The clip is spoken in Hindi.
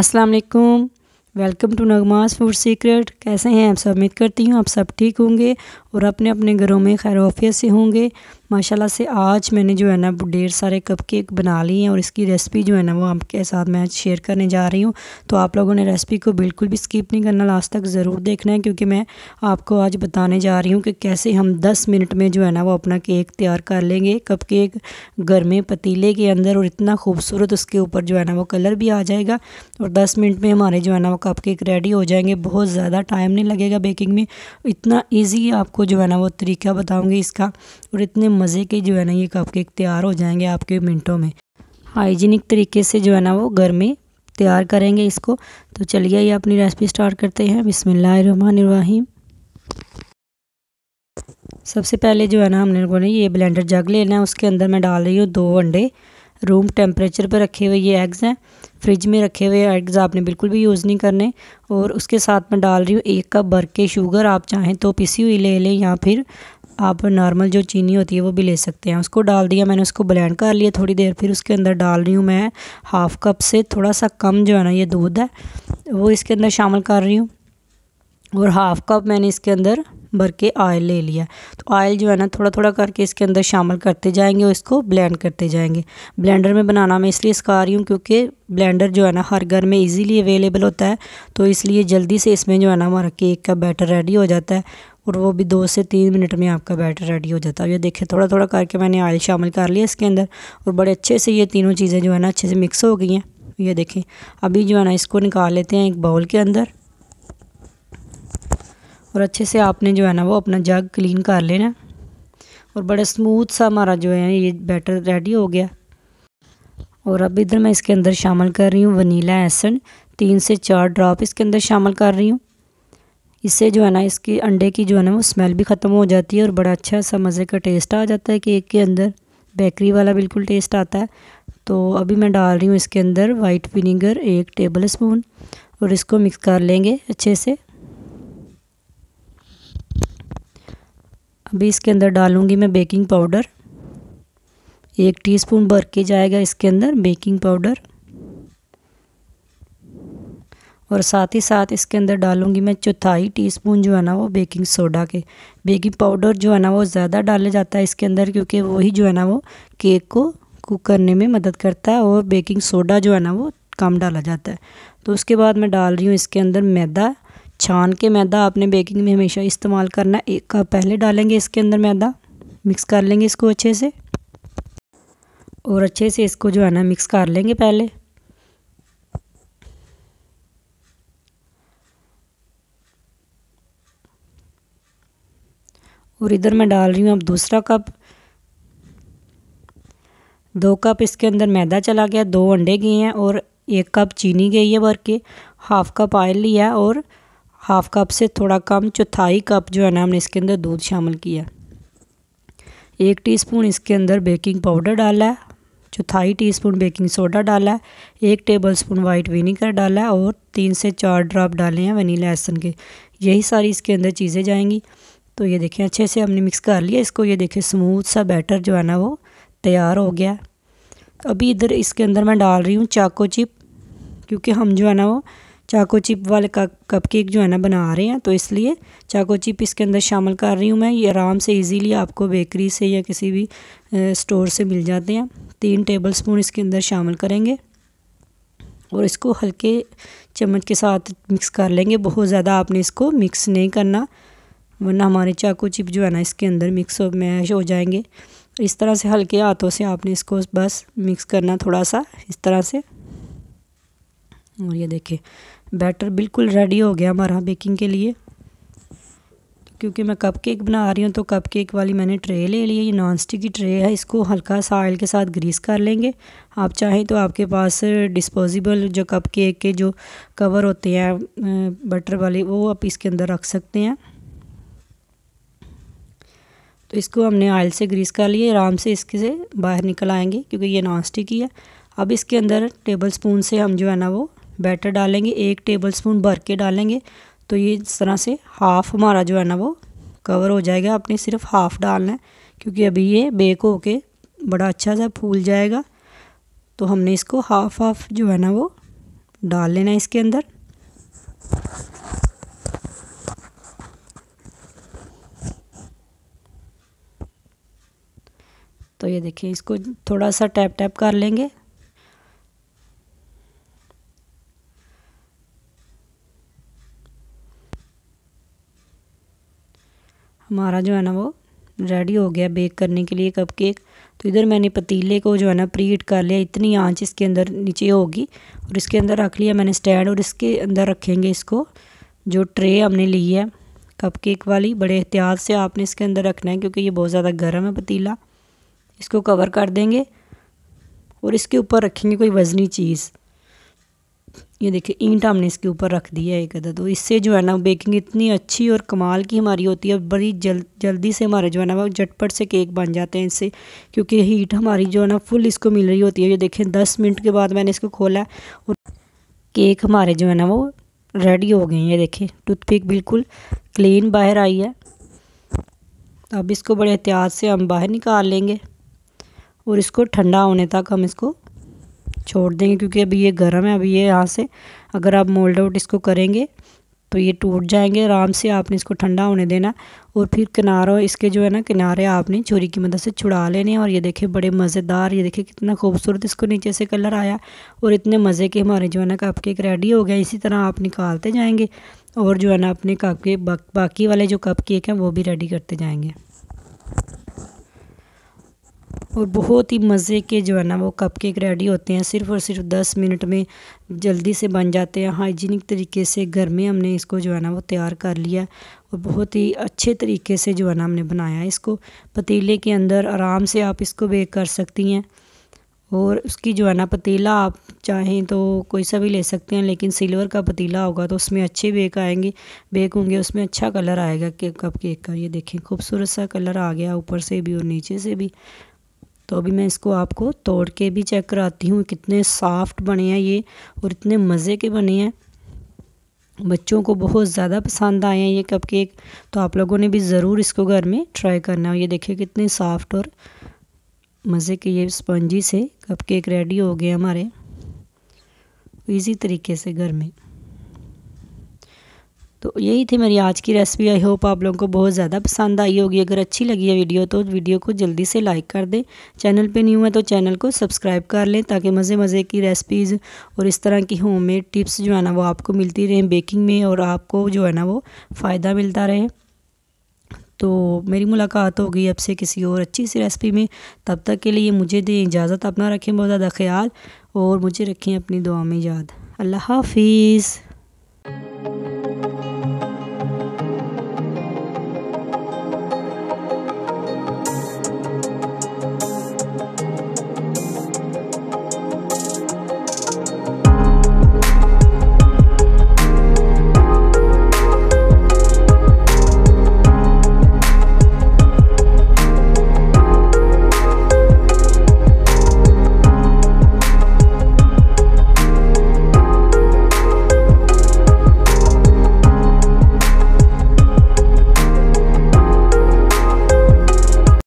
अस्सलाम वालेकुम welcome to Nagma's food secret कैसे हैं आप सब उम्मीद करती हूँ आप सब ठीक होंगे और अपने अपने घरों में खैरफियत से होंगे माशाल्लाह से आज मैंने जो है ना ढेर सारे कप केक बना लिए हैं और इसकी रेसिपी जो है ना वो आपके साथ मैं आज शेयर करने जा रही हूँ तो आप लोगों ने रेसिपी को बिल्कुल भी स्किप नहीं करना लास्ट तक ज़रूर देखना है क्योंकि मैं आपको आज बताने जा रही हूँ कि कैसे हम दस मिनट में जो है ना वो अपना केक तैयार कर लेंगे कप केक घर में पतीले के अंदर और इतना खूबसूरत उसके ऊपर जो है ना वो कलर भी आ जाएगा और दस मिनट में हमारे जो है ना वो कपकेक रेडी हो जाएंगे बहुत ज़्यादा टाइम नहीं लगेगा बेकिंग में इतना ईजी आपको जो है ना वो तरीका बताऊँगी इसका और इतने मज़े के जो है ना ये कपकेक तैयार हो जाएंगे आपके मिनटों में हाइजीनिक तरीके से जो है ना वो घर में तैयार करेंगे इसको तो चलिए ये अपनी रेसिपी स्टार्ट करते हैं बिसमीम सबसे पहले जो है ना हमने लोगों ने ये ब्लेंडर जग लेना है उसके अंदर मैं डाल रही हूँ दो अंडे रूम टेम्परेचर पर रखे हुए ये एग्स हैं फ्रिज में रखे हुए एग्स आपने बिल्कुल भी यूज़ नहीं करने और उसके साथ मैं डाल रही हूँ एक कप भर के शुगर आप चाहें तो पिसी हुई ले लें या फिर आप नॉर्मल जो चीनी होती है वो भी ले सकते हैं उसको डाल दिया मैंने उसको ब्लेंड कर लिया थोड़ी देर फिर उसके अंदर डाल रही हूँ मैं हाफ़ कप से थोड़ा सा कम जो है ना ये दूध है वो इसके अंदर शामिल कर रही हूँ और हाफ़ कप मैंने इसके अंदर भर के ऑयल ले लिया तो ऑयल जो है ना थोड़ा थोड़ा करके इसके अंदर शामिल करते जाएंगे और इसको ब्लेंड करते जाएंगे ब्लेंडर में बनाना मैं इसलिए सिखा रही हूँ क्योंकि ब्लेंडर जो है ना हर घर में इजीली अवेलेबल होता है तो इसलिए जल्दी से इसमें जो है ना हमारा केक का बैटर रेडी हो जाता है और वो भी दो से तीन मिनट में आपका बैटर रेडी हो जाता है ये देखें थोड़ा थोड़ा करके मैंने ऑयल शामिल कर लिया इसके अंदर और बड़े अच्छे से ये तीनों चीज़ें जो है ना अच्छे से मिक्स हो गई हैं ये देखें अभी जो है ना इसको निकाल लेते हैं एक बाउल के अंदर और अच्छे से आपने जो है ना वो अपना जग क्लीन कर लेना और बड़ा स्मूथ सा हमारा जो है ये बैटर रेडी हो गया और अब इधर मैं इसके अंदर शामिल कर रही हूँ वनीला एसन तीन से चार ड्रॉप इसके अंदर शामिल कर रही हूँ इससे जो है ना इसके अंडे की जो है ना वो स्मेल भी ख़त्म हो जाती है और बड़ा अच्छा सा मज़े का टेस्ट आ जाता है केक के अंदर बेकरी वाला बिल्कुल टेस्ट आता है तो अभी मैं डाल रही हूँ इसके अंदर वाइट विनीगर एक टेबल स्पून और इसको मिक्स कर लेंगे अच्छे से अभी इसके अंदर डालूँगी मैं बेकिंग पाउडर एक टीस्पून भर के जाएगा इसके अंदर बेकिंग पाउडर और साथ ही साथ इसके अंदर डालूँगी मैं चौथाई टीस्पून जो है ना वो बेकिंग सोडा के बेकिंग पाउडर जो है ना वो ज़्यादा डाला जाता है इसके अंदर क्योंकि वही जो है ना वो केक को कुक करने में मदद करता है और बेकिंग सोडा जो है ना वो कम डाला जाता है तो उसके बाद मैं डाल रही हूँ इसके अंदर मैदा छान के मैदा आपने बेकिंग में हमेशा इस्तेमाल करना एक कप पहले डालेंगे इसके अंदर मैदा मिक्स कर लेंगे इसको अच्छे से और अच्छे से इसको जो है ना मिक्स कर लेंगे पहले और इधर मैं डाल रही हूँ अब दूसरा कप दो कप इसके अंदर मैदा चला गया दो अंडे गए हैं और एक कप चीनी गई है भर के हाफ कप ऑयल लिया और हाफ़ कप से थोड़ा कम चौथाई कप जो है ना हमने इसके अंदर दूध शामिल किया एक टीस्पून इसके अंदर बेकिंग पाउडर डाला है चौथाई टीस्पून बेकिंग सोडा डाला है एक टेबलस्पून वाइट विनीगर डाला है और तीन से चार ड्रॉप डाले हैं वनीला लहसन के यही सारी इसके अंदर चीज़ें जाएंगी तो ये देखें अच्छे से हमने मिक्स कर लिया इसको ये देखें स्मूथ सा बैटर जो है ना वो तैयार हो गया अभी इधर इसके अंदर मैं डाल रही हूँ चाको चिप क्योंकि हम जो है ना वो चाको चिप वाले कप कप केक जो है ना बना रहे हैं तो इसलिए चाको चिप इसके अंदर शामिल कर रही हूँ मैं ये आराम से इजीली आपको बेकरी से या किसी भी स्टोर से मिल जाते हैं तीन टेबल स्पून इसके अंदर शामिल करेंगे और इसको हल्के चम्मच के साथ मिक्स कर लेंगे बहुत ज़्यादा आपने इसको मिक्स नहीं करना वरना हमारे चाकू चिप जो है ना इसके अंदर मिक्स हो मैश हो जाएंगे इस तरह से हल्के हाथों से आपने इसको बस मिक्स करना थोड़ा सा इस तरह से और ये देखिए बैटर बिल्कुल रेडी हो गया हमारा बेकिंग के लिए क्योंकि मैं कप केक बना रही हूँ तो कप केक वाली मैंने ट्रे ले ली है ये नॉन स्टिक की ट्रे है इसको हल्का सा ऑयल के साथ ग्रीस कर लेंगे आप चाहें तो आपके पास डिस्पोजेबल जो कप केक के जो कवर होते हैं बटर वाले वो आप इसके अंदर रख सकते हैं तो इसको हमने ऑयल से ग्रीस कर लिए आराम से इसके से बाहर निकल आएँगे क्योंकि ये नॉन स्टिक ही है अब इसके अंदर टेबल स्पून से हम जो है ना वो बैटर डालेंगे एक टेबल स्पून भर के डालेंगे तो ये इस तरह से हाफ़ हमारा जो है ना वो कवर हो जाएगा आपने सिर्फ हाफ़ डालना है क्योंकि अभी ये बेक हो के बड़ा अच्छा सा फूल जाएगा तो हमने इसको हाफ़ हाफ़ जो है ना वो डाल लेना है इसके अंदर तो ये देखिए इसको थोड़ा सा टैप टैप कर लेंगे हमारा जो है ना वो रेडी हो गया बेक करने के लिए कपकेक तो इधर मैंने पतीले को जो है ना प्री हीट कर लिया इतनी आंच इसके अंदर नीचे होगी और इसके अंदर रख लिया मैंने स्टैंड और इसके अंदर रखेंगे इसको जो ट्रे हमने ली है कपकेक वाली बड़े एहतियात से आपने इसके अंदर रखना है क्योंकि ये बहुत ज़्यादा गर्म है पतीला इसको कवर कर देंगे और इसके ऊपर रखेंगे कोई वज़नी चीज़ ये देखिए ईंट हमने इसके ऊपर रख दिया है एक अदर तो इससे जो है ना बेकिंग इतनी अच्छी और कमाल की हमारी होती है बड़ी जल जल्दी से हमारे जो है ना वो झटपट से केक बन जाते हैं इससे क्योंकि हीट हमारी जो है ना फुल इसको मिल रही होती है ये देखें दस मिनट के बाद मैंने इसको खोला और केक हमारे जो है ना वो रेडी हो गए हैं ये देखें टूथपिक बिल्कुल क्लीन बाहर आई है अब इसको बड़े एहतियात से हम बाहर निकाल लेंगे और इसको ठंडा होने तक हम इसको छोड़ देंगे क्योंकि अभी ये गर्म है अभी ये यहाँ से अगर आप मोल्ड आउट इसको करेंगे तो ये टूट जाएंगे आराम से आपने इसको ठंडा होने देना और फिर किनारों इसके जो है ना किनारे आपने छुरी की मदद से छुड़ा लेने और ये देखिए बड़े मज़ेदार ये देखिए कितना खूबसूरत इसको नीचे से कलर आया और इतने मज़े के हमारे जो है ना कप केक रेडी हो गए इसी तरह आप निकालते जाएंगे और जो है ना अपने कप के बाकी वाले जो कप केक हैं वो भी रेडी करते जाएंगे और बहुत ही मज़े के जो है ना वो कप केक रेडी होते हैं सिर्फ़ और सिर्फ दस मिनट में जल्दी से बन जाते हैं हाइजीनिक तरीके से घर में हमने इसको जो है ना वो तैयार कर लिया और बहुत ही अच्छे तरीके से जो है ना हमने बनाया इसको पतीले के अंदर आराम से आप इसको बेक कर सकती हैं और उसकी जो है ना पतीला आप चाहें तो कोई सा भी ले सकते हैं लेकिन सिल्वर का पतीला होगा तो उसमें अच्छे बेक आएंगे बेक होंगे उसमें अच्छा कलर आएगा केक कप केक का ये देखें खूबसूरत सा कलर आ गया ऊपर से भी और नीचे से भी तो अभी मैं इसको आपको तोड़ के भी चेक कराती हूँ कितने सॉफ्ट बने हैं ये और इतने मज़े के बने हैं बच्चों को बहुत ज़्यादा पसंद आए हैं ये कप केक तो आप लोगों ने भी ज़रूर इसको घर में ट्राई करना है ये देखिए कितने सॉफ्ट और मज़े के ये स्पंजी से कप केक रेडी हो गए हमारे इसी तरीके से घर में तो यही थी मेरी आज की रेसिपी आई होप आप लोगों को बहुत ज़्यादा पसंद आई होगी अगर अच्छी लगी है वीडियो तो वीडियो को जल्दी से लाइक कर दें चैनल पे न्यू है तो चैनल को सब्सक्राइब कर लें ताकि मज़े मज़े की रेसिपीज़ और इस तरह की होममेड टिप्स जो है ना वो आपको मिलती रहें बेकिंग में और आपको जो है ना वो फ़ायदा मिलता रहे तो मेरी मुलाकात होगी अब से किसी और अच्छी सी रेसिपी में तब तक के लिए मुझे दें इजाज़त अपना रखें बहुत ज़्यादा ख्याल और मुझे रखें अपनी दुआ में याद अल्लाह हाफिज़